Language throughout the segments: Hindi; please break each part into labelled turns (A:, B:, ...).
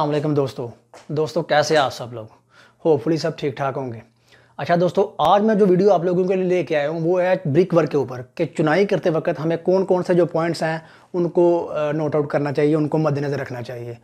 A: अल्लाम दोस्तों दोस्तों कैसे आप सब लोग होपफुली सब ठीक ठाक होंगे अच्छा दोस्तों आज मैं जो वीडियो आप लोगों के लिए लेके आया हूँ वो है ब्रिक वर्क के ऊपर कि चुनाई करते वक्त हमें कौन कौन से जो पॉइंट्स हैं उनको नोट आउट करना चाहिए उनको मद्देनज़र रखना चाहिए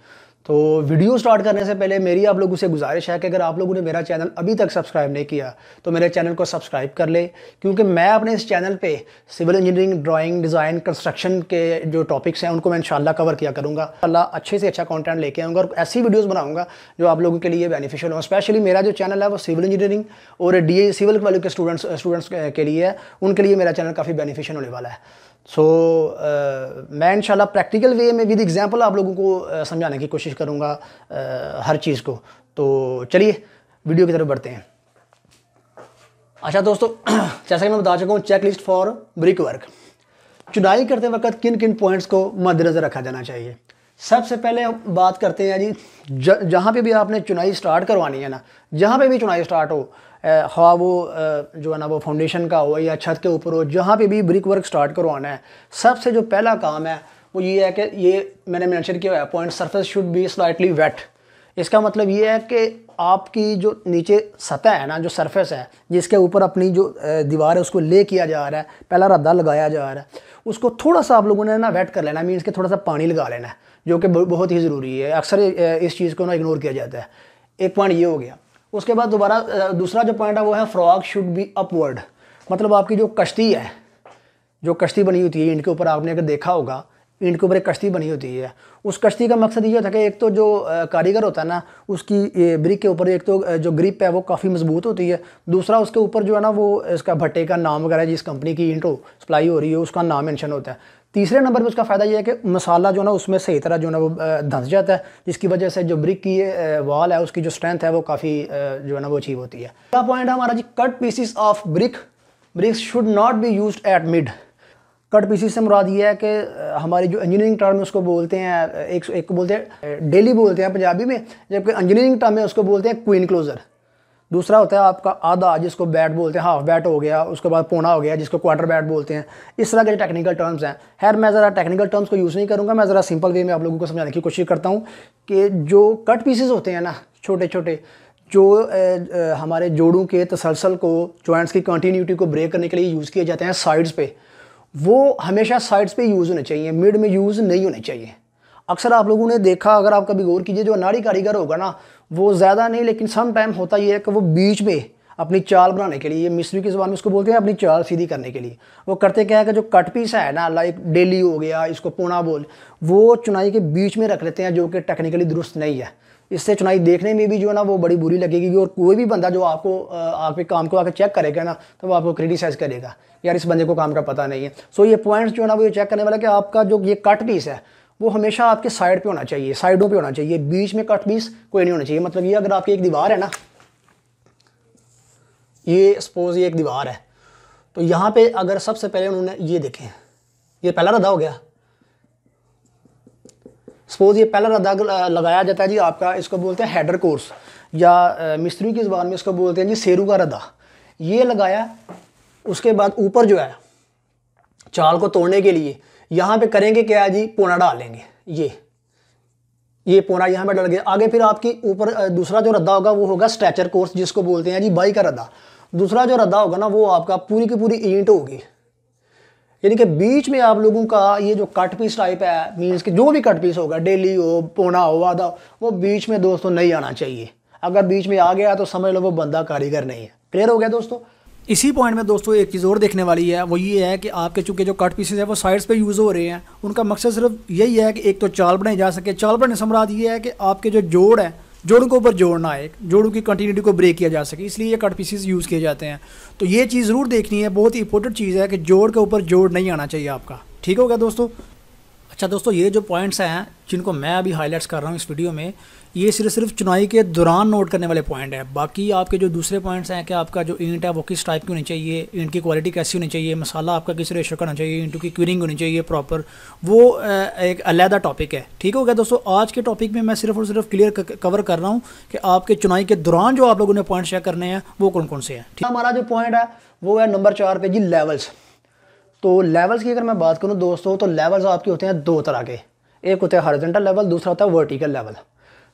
A: तो वीडियो स्टार्ट करने से पहले मेरी आप लोगों से गुजारिश है कि अगर आप लोगों ने मेरा चैनल अभी तक सब्सक्राइब नहीं किया तो मेरे चैनल को सब्सक्राइब कर ले क्योंकि मैं अपने इस चैनल पे civil engineering drawing design construction के जो टॉपिक्स हैं उनको मैं इंशाल्लाह कवर किया करूँगा अल्लाह अच्छे से अच्छा कॉन्टेंट लेके आऊँगा और ऐसी वीडियोज़ बनाऊँगा जो आप लोगों के लिए बेनिफिशियल हों स्पेशली मेरा जो चैनल है वो सिविल इंजीनियरिंग और डी सिविल वाले के स्टूडेंट्स स्टूडेंट्स के लिए है उनके लिए मेरा चैनल काफ़ी बेनिफिशियल होने वाला है सो so, uh, मैं इनशाला प्रैक्टिकल वे में विद एग्जांपल आप लोगों को uh, समझाने की कोशिश करूँगा uh, हर चीज़ को तो चलिए वीडियो की तरफ बढ़ते हैं अच्छा दोस्तों जैसा कि मैं बता चुका हूँ check list for brick work चुनाई करते वक्त किन किन पॉइंट्स को मद्देनज़र रखा जाना चाहिए सबसे पहले बात करते हैं जी जहाँ पे भी आपने चुनाई स्टार्ट करवानी है ना जहाँ पे भी चुनाई स्टार्ट हो हवा वो जो है ना वो फाउंडेशन का हो या छत के ऊपर हो जहाँ पे भी ब्रिक वर्क स्टार्ट करवाना है सबसे जो पहला काम है वो ये है कि ये मैंने मैंशन किया है point surface should be slightly wet इसका मतलब ये है कि आपकी जो नीचे सतह है ना जो सरफेस है जिसके ऊपर अपनी जो दीवार है उसको ले किया जा रहा है पहला रद्दा लगाया जा रहा है उसको थोड़ा सा आप लोगों ने ना वेट कर लेना मीन्स के थोड़ा सा पानी लगा लेना है जो कि बहुत ही ज़रूरी है अक्सर इस चीज़ को ना इग्नोर किया जाता है एक पॉइंट ये हो गया उसके बाद दोबारा दूसरा जो पॉइंट है वो है फ्रॉग शुड बी अपवर्ड मतलब आपकी जो कश्ती है जो कश्ती बनी होती है ईंट के ऊपर आपने अगर देखा होगा ईंट के ऊपर एक कश्ती बनी होती है उस कश्ती का मकसद ये होता है कि एक तो जो कारीगर होता है ना उसकी ब्रिक के ऊपर एक तो जो ग्रिप है वो काफ़ी मजबूत होती है दूसरा उसके ऊपर जो है ना वो इसका भट्टे का नाम वगैरह जिस कंपनी की ईंट सप्लाई हो रही है उसका नाम मेंशन होता है तीसरे नंबर पे उसका फ़ायदा ये है कि मसाला जो ना उसमें सही तरह जो ना वो धंस जाता है जिसकी वजह से जो ब्रिक की वॉल है उसकी जो स्ट्रेंथ है वो काफ़ी जो है ना वो अचीव होती है अगला पॉइंट है हमारा जी cut pieces of brick bricks should not be use at mid cut pieces से मुराद ये है कि हमारी जो इंजीनियरिंग टर्म है उसको बोलते हैं एक एक को बोलते हैं डेली बोलते हैं पंजाबी में जबकि इंजीनियरिंग टर्म में उसको बोलते हैं क्वीन क्लोज़र दूसरा होता है आपका आधा जिसको बैट बोलते हैं हाफ बैट हो गया उसके बाद पोना हो गया जिसको क्वार्टर बैट बोलते हैं इस तरह के टेक्निकल टर्म्स हैं खैर मैं ज़रा टेक्निकल टर्म्स को यूज़ नहीं करूँगा मैं ज़रा सिंपल वे में आप लोगों को समझाने की कोशिश करता हूँ कि जो कट पीसेज होते हैं ना छोटे छोटे जो ए, ए, हमारे जोड़ों के तसलसल को जॉइंट्स की कंटिन्यूटी को ब्रेक करने के लिए यूज़ किए जाते हैं साइड्स पे वो हमेशा साइड्स पे यूज़ होने चाहिए मिड में यूज़ नहीं होने चाहिए अक्सर आप लोगों ने देखा अगर आप कभी गौर कीजिए जो अनाड़ी कारीगर होगा ना वो ज़्यादा नहीं लेकिन सम टाइम होता ये है कि वो बीच में अपनी चाल बनाने के लिए मिस्री की जबान में उसको बोलते हैं अपनी चाल सीधी करने के लिए वो करते क्या है कि जो कट पीस है ना लाइक डेली हो गया इसको पोना बोल वो चुनाई के बीच में रख लेते हैं जो कि टेक्निकली दुरुस्त नहीं है इससे चुनाई देखने में भी जो है ना वो बड़ी बुरी लगेगी और कोई भी बंदा जो आपको आपके काम को आकर चेक करेगा ना तो वो आपको क्रिटिसाइज़ करेगा यार इस बंदे को काम का पता नहीं है सो ये पॉइंट्स जो है ना वो ये चेक करने वाला कि आपका जो ये कट पीस है वो हमेशा आपके साइड पे होना चाहिए साइडों पे होना चाहिए बीच में कट पीस कोई नहीं होना चाहिए मतलब ये अगर आपकी एक दीवार है ना ये सपोज ये एक दीवार है तो यहाँ पे अगर सबसे पहले उन्होंने ये देखे ये पहला रद्दा हो गया सपोज ये पहला रद्दा लगाया जाता है जी आपका इसको बोलते हैं हेडर कोर्स या मिस्त्री की ज़बान में इसको बोलते हैं जी सेरू का रद्दा ये लगाया उसके बाद ऊपर जो है चाल को तोड़ने के लिए यहां पे करेंगे क्या जी पोना डालेंगे ये ये पोना यहाँ पे डाल गया आगे फिर आपकी ऊपर दूसरा जो रद्दा होगा वो होगा स्ट्रेचर कोर्स जिसको बोलते हैं जी बाई का रद्दा दूसरा जो रद्दा होगा ना वो आपका पूरी की पूरी ईंट होगी यानी कि बीच में आप लोगों का ये जो कट पीस टाइप है मीन्स कि जो भी कट पीस होगा डेली हो पोना हो आधा वो बीच में दोस्तों नहीं आना चाहिए अगर बीच में आ गया तो समझ लो वो बंदा कारीगर नहीं है क्लियर हो गया दोस्तों इसी पॉइंट में दोस्तों एक चीज़ और देखने वाली है वो ये है कि आपके चूँकि जो कट पीसेज हैं वो साइड्स पे यूज़ हो रहे हैं उनका मकसद सिर्फ यही है कि एक तो चाल बनाई जा सके चाल बनाने से मराद ये है कि आपके जो जोड़ है जोड़ों के ऊपर जोड़ना है जोड़ों की कंटिन्यूटी को ब्रेक किया जा सके इसलिए ये कट पीसेज यूज़ किए जाते हैं तो ये चीज़ ज़रूर देखनी है बहुत ही इंपॉर्टेंट चीज़ है कि जोड़ के ऊपर जोड़ नहीं आना चाहिए आपका ठीक हो गया दोस्तों अच्छा दोस्तों ये जो पॉइंट्स हैं जिनको मैं अभी हाईलाइट्स कर रहा हूँ इस वीडियो में ये सिर्फ सिर्फ चुनाई के दौरान नोट करने वाले पॉइंट हैं बाकी आपके जो दूसरे पॉइंट्स हैं कि आपका जो ईंट है वो किस टाइप की होनी चाहिए ईंट की क्वालिटी कैसी होनी चाहिए मसाला आपका किस रेशो का होना चाहिए इंट की क्यूरिंग होनी चाहिए प्रॉपर वो एक अलहदा टॉपिक है ठीक हो गया दोस्तों आज के टॉपिक में मैं सिर्फ और सिर्फ क्लियर कवर कर रहा हूँ कि आपके चुनाई के दौरान जो आप लोगों ने पॉइंट शेयर करने हैं वो कौन कौन से हैं ठीक हमारा जो पॉइंट है वो है नंबर चार पे जी लेवल्स तो लेवल्स की अगर मैं बात करूँ दोस्तों तो लेवल्स आपके होते हैं दो तरह के एक होता है हॉरिजेंटल लेवल दूसरा होता है वर्टिकल लेवल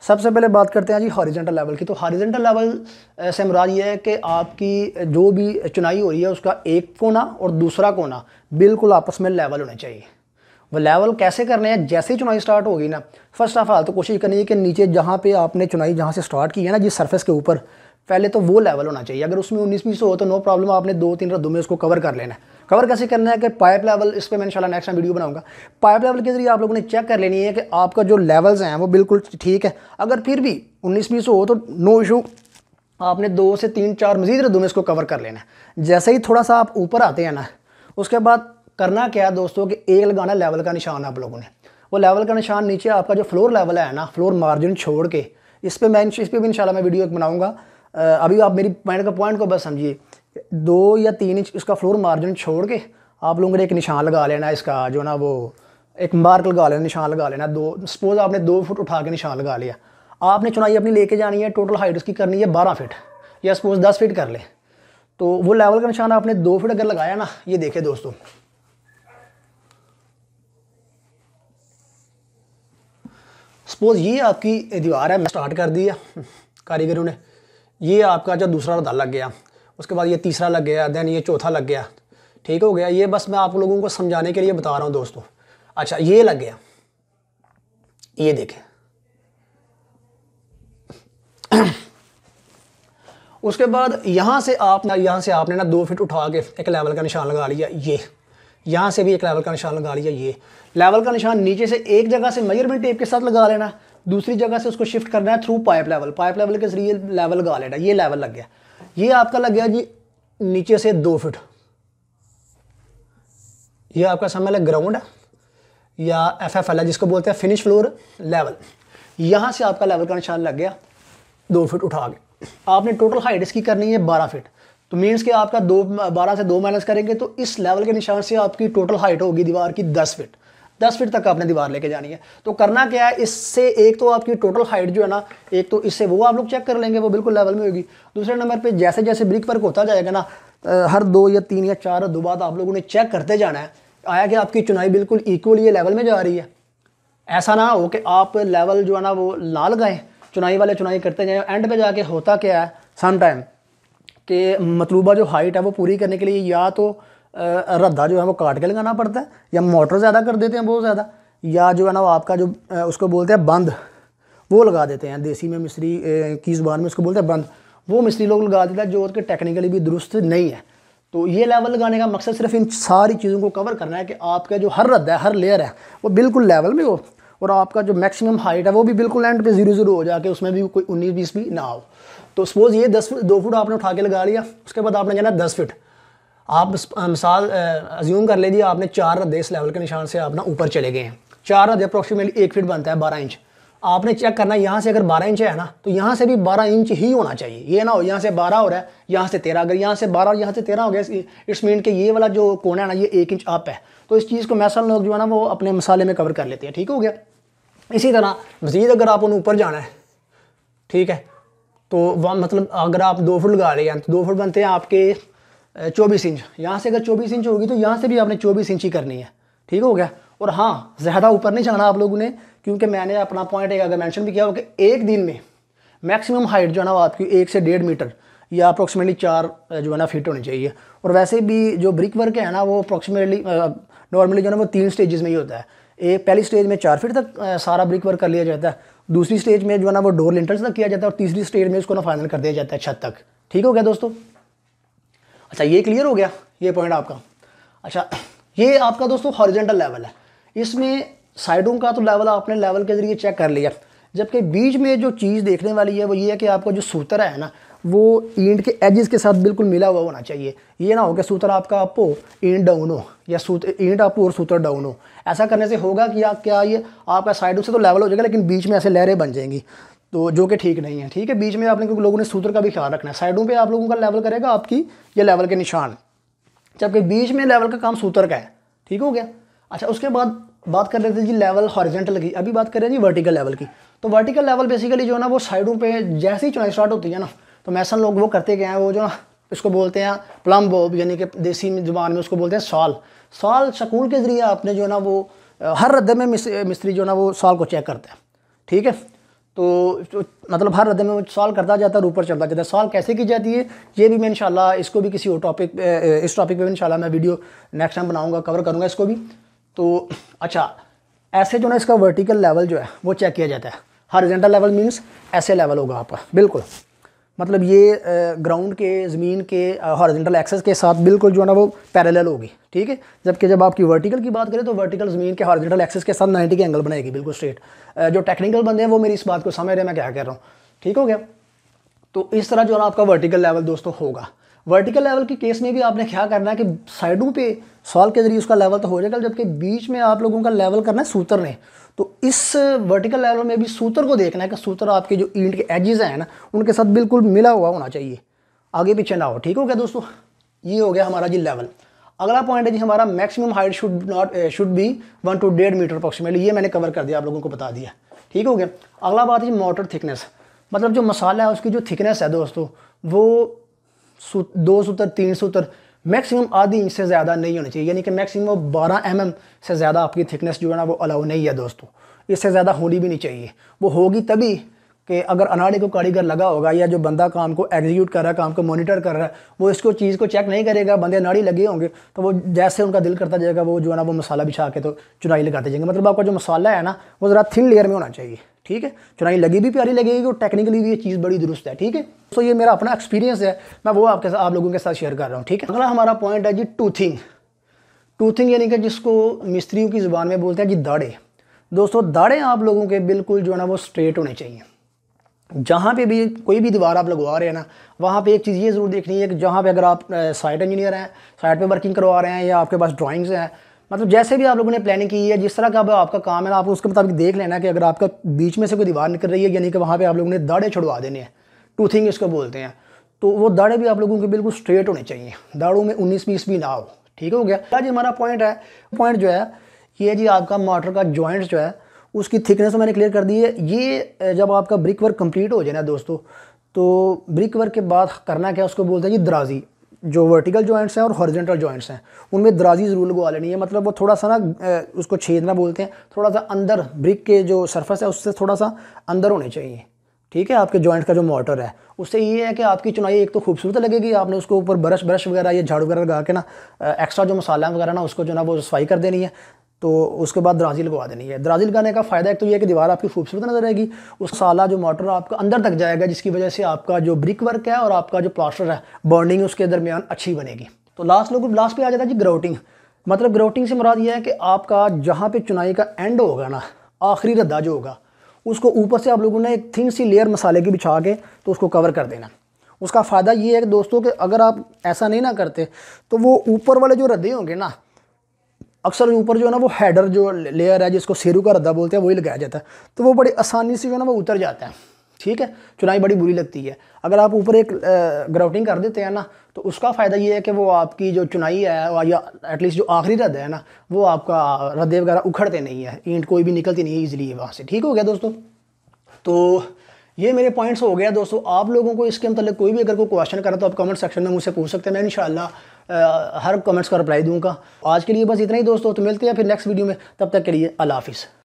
A: सबसे पहले बात करते हैं जी हॉरिजेंटल लेवल की तो हॉरिजेंटल लेवल से मुराद ये है कि आपकी जो भी चुनाई हो रही है उसका एक कोना और दूसरा कोना बिल्कुल आपस में लेवल होने चाहिए वो लेवल कैसे करने हैं जैसे ही चुनाई स्टार्ट होगी ना फर्स्ट ऑफ ऑल तो कोशिश करनी है कि नीचे जहाँ पे आपने चुनाई जहाँ से स्टार्ट की है ना जिस सरफेस के ऊपर पहले तो वो लेवल होना चाहिए अगर उसमें उन्नीस बीस हो तो नो प्रॉब्लम आपने दो तीन रद्दों में उसको कवर कर लेना है कवर कैसे करना है कि पाइप लेवल इस पर मैं इनशाला नेक्स्ट टाइम वीडियो बनाऊंगा पाइप लेवल के जरिए आप लोगों ने चेक कर लेनी है कि आपका जो लेवल्स हैं वो बिल्कुल ठीक है अगर फिर भी उन्नीस बीस हो तो नो इशू आपने दो से तीन चार मजीद रद्दों में इसको कवर कर लेना है जैसे ही थोड़ा सा आप ऊपर आते हैं ना उसके बाद करना क्या है दोस्तों कि एक लगाना लेवल का निशान आप लोगों ने वो लेवल का निशान नीचे आपका जो फ्लोर लेवल है ना फ्लोर मार्जिन छोड़ के इस पर मैं इस पर भी इनशाला मैं वीडियो एक बनाऊँगा अभी आप मेरी पॉइंट का पॉइंट को बस समझिए दो या तीन इंच इसका फ्लोर मार्जिन छोड़ के आप लोगों ने एक निशान लगा लेना इसका जो ना वो एक मार्क लगा लेना निशान लगा लेना दो सपोज़ आपने दो फुट उठा के निशान लगा लिया आपने चुनाई अपनी लेके जानी है टोटल हाइट उसकी करनी है बारह फिट या सपोज़ दस फिट कर ले तो वो लेवल का निशान आपने दो फिट अगर लगाया ना ये देखे दोस्तों सपोज़ ये आपकी दीवार है मैं स्टार्ट कर दी है कारीगरों ने ये आपका जो दूसरा दाल लग गया उसके बाद ये तीसरा लग गया देन ये चौथा लग गया ठीक हो गया ये बस मैं आप लोगों को समझाने के लिए बता रहा हूँ दोस्तों अच्छा ये लग गया ये देखें उसके बाद यहाँ से आप ना यहाँ से आपने ना दो फिट उठा के एक लेवल का निशान लगा लिया ये यहाँ से भी एक लेवल का निशान लगा लिया ये लेवल का निशान नीचे से एक जगह से मेजरमेंट टेप के साथ लगा लेना दूसरी जगह से उसको शिफ्ट करना है through pipe level pipe level के जरिए लेवल लगा लेना ये लेवल लग गया ये आपका लग गया जी नीचे से दो फिट ये आपका समझ लग ग्राउंड या एफ एफ एल है जिसको बोलते हैं फिनिश फ्लोर लेवल यहाँ से आपका लेवल का निशान लग गया दो फिट उठा के आपने टोटल हाइट इसकी करनी है बारह फिट तो मीन्स कि आपका दो बारह से दो माइनस करेंगे तो इस लेवल के निशान से आपकी टोटल हाइट होगी दीवार की दस फिट दस फीट तक आपने दीवार लेके जानी है तो करना क्या है इससे एक तो आपकी टोटल हाइट जो है ना एक तो इससे वो आप लोग चेक कर लेंगे वो बिल्कुल लेवल में होगी दूसरे नंबर पे जैसे जैसे ब्रिक वर्क होता जाएगा ना हर दो या तीन या चार दो बाद आप लोगों ने चेक करते जाना है आया कि आपकी चुनाई बिल्कुल इक्वल ये लेवल में जा रही है ऐसा ना हो कि आप लेवल जो है ना वो लाल गए चुनाई वाले चुनाई करते जाए एंड पे जाके होता क्या है सम टाइम कि मतलूबा जो हाइट है वो पूरी करने के लिए या तो रद्दा जो है वो काट के लगाना पड़ता है या मोटर ज़्यादा कर देते हैं बहुत ज़्यादा या जो है ना आपका जो उसको बोलते हैं बंद वो लगा देते हैं देसी में मिस्त्री की ज़ुबान में उसको बोलते हैं बंद वो मिस्त्री लोग लगा देता है जो उसके टेक्निकली भी दुरुस्त नहीं है तो ये लेवल लगाने का मकसद सिर्फ इन सारी चीज़ों को कवर करना है कि आपका जो हर रद्द है हर लेयर है वो बिल्कुल लेवल में हो और आपका जो मैक्सिमम हाइट है वो भी बिल्कुल एंड पे जीरो जीरो हो जाके उसमें भी कोई उन्नीस बीस भी ना हो तो सपोज़ ये दस दो फुट आपने उठा के लगा लिया उसके बाद आपने कहना दस फिट आप मिसाल अज्यूम कर लीजिए आपने चार रद्दे इस लेवल के निशान से अपना ऊपर चले गए हैं चार रद्दे अप्रोक्सीमेटली एक फिट बनता है बारह इंच आपने चेक करना यहाँ से अगर बारह इंच है ना तो यहाँ से भी बारह इंच ही होना चाहिए ये ना हो यहाँ से बारह हो रहा है यहाँ से तेरह अगर यहाँ से बारह और यहाँ से तेरह हो गया इट्स मीन के ये वाला जो कोना है ना ये एक इंच अप है तो इस चीज़ को मैसल लोग जो है ना वो अपने मसाले में कवर कर लेते हैं ठीक हो गया इसी तरह मज़ीद अगर आप उन्हें ऊपर जाना है ठीक है तो वह मतलब अगर आप दो फुट लगा रहे हैं तो दो फुट बनते हैं आपके चौबीस इंच यहाँ से अगर चौबीस इंच होगी तो यहाँ से भी आपने चौबीस इंच ही करनी है ठीक हो गया और हाँ ज़्यादा ऊपर नहीं चढ़ना आप लोगों ने क्योंकि मैंने अपना पॉइंट एक अगर मैंशन भी किया हो कि एक दिन में मैक्सिमम हाइट जो है ना आपकी एक से डेढ़ मीटर या अप्रोक्सीमेटली चार जो है ना फिट होनी चाहिए और वैसे भी जो ब्रिक वर्क है ना वो अप्रोक्सीमेटली नॉर्मली जो है ना वो तीन स्टेजेस में ही होता है एक पहली स्टेज में चार फीट तक सारा ब्रिक वर्क कर लिया जाता है दूसरी स्टेज में जो है ना वो डोर लिंटर्स तक किया जाता है और तीसरी स्टेज में उसको ना फाइनल कर दिया जाता है छत तक ठीक हो गया दोस्तों अच्छा ये क्लियर हो गया ये पॉइंट आपका अच्छा ये आपका दोस्तों हॉरिजेंटल लेवल है इसमें साइडों का तो लेवल आपने लेवल के ज़रिए चेक कर लिया जबकि बीच में जो चीज़ देखने वाली है वो ये है कि आपका जो सूत्र है ना वो ईंट के एजेस के साथ बिल्कुल मिला हुआ होना चाहिए ये ना हो कि सूतर आपका आपको ईंट डाउन हो या सूत्र ईंट आपको और सूतर डाउन हो ऐसा करने से होगा कि आप क्या ये आपका साइडों से तो लेवल हो जाएगा लेकिन बीच में ऐसे लहरें बन जाएंगी तो जो कि ठीक नहीं है ठीक है बीच में आप लोगों ने सूत्र का भी ख्याल रखना है साइडों पे आप लोगों का लेवल करेगा आपकी ये लेवल के निशान जबकि बीच में लेवल का काम सूत्र का है ठीक हो गया अच्छा उसके बाद बात कर रहे थे जी लेवल हॉरिजेंटल की अभी बात कर रहे हैं जी वर्टिकल लेवल की तो वर्टिकल लेवल बेसिकली जो है ना वो साइडों पे जैसे ही चुनाई स्टार्ट होती है ना तो मैसन लोग वो करते गए हैं वो जो ना इसको बोलते हैं प्लम बॉब यानी कि देसी जबान में उसको बोलते हैं साल साल शकूल के ज़रिए आपने जो है ना वो हर रद्दे में मिस्त्री जो है ना वो साल को चेक करते हैं ठीक है तो, मतलब हर हृदय में सॉल्व करता जाता है ऊपर चलता जाता है सॉल्व कैसे की जाती है ये भी मैं इंशाल्लाह इसको भी किसी और टॉपिक इस टॉपिक पे भी इंशाल्लाह मैं वीडियो नेक्स्ट टाइम बनाऊंगा कवर करूंगा इसको भी तो अच्छा ऐसे जो ना इसका वर्टिकल लेवल जो है वो चेक किया जाता है हॉरिजेंटल लेवल मीन्स ऐसे लेवल होगा आपका बिल्कुल मतलब ये ग्राउंड के ज़मीन के हॉरिजेंटल एक्सेस के साथ बिल्कुल जो है ना वो पैरेलल होगी ठीक है जबकि जब आपकी वर्टिकल की बात करें तो वर्टिकल ज़मीन के हॉरिजेंटल एक्सेस के साथ 90 के एंगल बनाएगी बिल्कुल स्ट्रेट जो टेक्निकल बंदे हैं वो मेरी इस बात को समझ रहे हैं मैं क्या कह रहा हूँ ठीक हो गया तो इस तरह जो है ना आपका वर्टिकल लेवल दोस्तों होगा वर्टिकल लेवल के केस में भी आपने क्या करना है कि साइडों पर सॉल के जरिए उसका लेवल तो हो जाएगा जबकि बीच में आप लोगों का लेवल करना है सूत्र ने तो इस वर्टिकल लेवल में भी सूत्र को देखना है कि सूत्र आपके जो ईल्ड के एजेस हैं ना उनके साथ बिल्कुल मिला हुआ होना चाहिए आगे पीछे ना हो ठीक हो गया दोस्तों ये हो गया हमारा जी लेवल अगला पॉइंट है जी हमारा maximum height should not should be one two डेढ़ मीटर अप्रोक्सीमेटली ये मैंने कवर कर दिया आप लोगों को बता दिया ठीक हो गया अगला बात है जी मोटर थिकनेस मतलब जो मसाला है उसकी जो थिकनेस है दोस्तों वो सू, दो सूत्र तीन सूत्र मैक्सिमम आधी इंच से ज़्यादा नहीं होनी चाहिए यानी कि मैक्सिमम 12 एम एम से ज़्यादा आपकी थिकनेस जो है ना वो अलाउ नहीं है दोस्तों इससे ज़्यादा होनी भी नहीं चाहिए वो होगी तभी कि अगर अनाड़े को कारीगर लगा होगा या जो बंदा काम को एग्जीक्यूट कर रहा है काम को मॉनिटर कर रहा है वो इसको चीज़ को चेक नहीं करेगा बंदे अनाड़ी लगे होंगे तो वो जैसे उनका दिल करता जाएगा वो जो है ना वो मसाला बिछा के तो चुनाई लगाते जाएंगे मतलब आपका जो मसाला है ना वो ज़रा थिन लेयर में होना चाहिए ठीक है चुनाई लगी भी प्यारी लगेगी और टेक्निकली भी ये चीज़ बड़ी दुरुस्त है ठीक है सो ये मेरा अपना एक्सपीरियंस है मैं वो आपके साथ आप लोगों के साथ शेयर कर रहा हूँ ठीक है अगला हमारा पॉइंट है जी टूथिंग टूथिंग यानी कि जिसको मिस्त्रियों की ज़ुबान में बोलते हैं जी दाड़े दोस्तों दाड़े आप लोगों के बिल्कुल जो है ना वो स्ट्रेट होने चाहिए जहाँ पे भी कोई भी दीवार आप लगवा रहे हैं ना वहाँ पे एक चीज़ ये ज़रूर देखनी है कि जहाँ पे अगर आप साइट इंजीनियर हैं साइट पे वर्किंग करवा रहे हैं या आपके पास ड्राइंग्स हैं मतलब जैसे भी आप लोगों ने प्लानिंग की है जिस तरह का आपका काम है ना आपको उसके मुताबिक देख लेना कि अगर आपका बीच में से कोई दीवार निकल रही है यानी कि वहाँ पर आप लोगों ने दाड़े छुड़वा देने हैं टूथिंग इसको बोलते हैं तो वो दाड़े भी आप लोगों के बिल्कुल स्ट्रेट होने चाहिए दाड़ों में उन्नीस बीस भी ना हो ठीक हो गया आज हमारा पॉइंट है पॉइंट जो है ये जी आपका मोटर का जॉइंट जो है उसकी थिकनेस तो मैंने क्लियर कर दी है ये जब आपका ब्रिक वर्क कम्प्लीट हो जाए ना दोस्तों तो ब्रिक वर्क के बाद करना क्या उसको बोलते हैं जी दराजी जो वर्टिकल जॉइंट्स हैं और हॉरिजेंटल जॉइंट्स हैं उनमें दराजी रूल लगवा लेनी है मतलब वो थोड़ा सा ना उसको छेदना बोलते हैं थोड़ा सा अंदर ब्रिक के जो सरफेस है उससे थोड़ा सा अंदर होने चाहिए ठीक है आपके जॉइंट का जो मोटर है उससे ये है कि आपकी चुनाई एक तो खूबसूरत लगेगी आपने उसको ऊपर ब्रश ब्रश वगैरह या झाड़ू वगैरह लगा के ना एक्स्ट्रा जो मसाला वगैरह ना उसको जो ना वो सफाई कर देनी है तो उसके बाद दराजी लगवा देनी है दराजी लगाने का फ़ायदा एक तो यह है कि दीवार आपकी खूबसूरत नजर आएगी उस साला जो मोटर आपका अंदर तक जाएगा जिसकी वजह से आपका जो ब्रिक वर्क है और आपका जो प्लास्टर है बॉन्डिंग उसके दरमियान अच्छी बनेगी तो लास्ट लोग लास्ट पे आ जाता है जी ग्राउटिंग मतलब ग्राउटिंग से मुराद ये है कि आपका जहाँ पर चुनाई का एंड होगा ना आखिरी रद्दा जो होगा उसको ऊपर से आप लोगों ने एक थिन सी लेयर मसाले की बिछा के तो उसको कवर कर देना उसका फ़ायदा ये है कि दोस्तों कि अगर आप ऐसा नहीं ना करते तो वो ऊपर वाले जो रद्दे होंगे ना अक्सर ऊपर जो है ना वो हैडर जो लेयर है जिसको सेरू का रद्दा बोलते हैं वही लगाया जाता है तो वो बड़ी आसानी से जो है ना वो उतर जाता है ठीक है चुनाई बड़ी बुरी लगती है अगर आप ऊपर एक ग्राउटिंग कर देते हैं ना तो उसका फ़ायदा ये है कि वो आपकी जो चुनाई है या एटलीस्ट जो आखिरी रद्द है ना वो आपका रद्दे वगैरह उखड़ते नहीं है ईंट कोई भी निकलती नहीं है ईजिली वहाँ से ठीक हो गया दोस्तों तो ये मेरे पॉइंट्स हो गया दोस्तों आप लोगों को इसके मतलब कोई भी अगर कोई क्वेश्चन करा तो आप कमेंट सेक्शन में मुझसे पूछ सकते हैं मैं इन हर कमेंट्स का रिप्लाई दूंगा आज के लिए बस इतना ही दोस्तों तो मिलते हैं फिर नेक्स्ट वीडियो में तब तक के लिए अला हाफिज़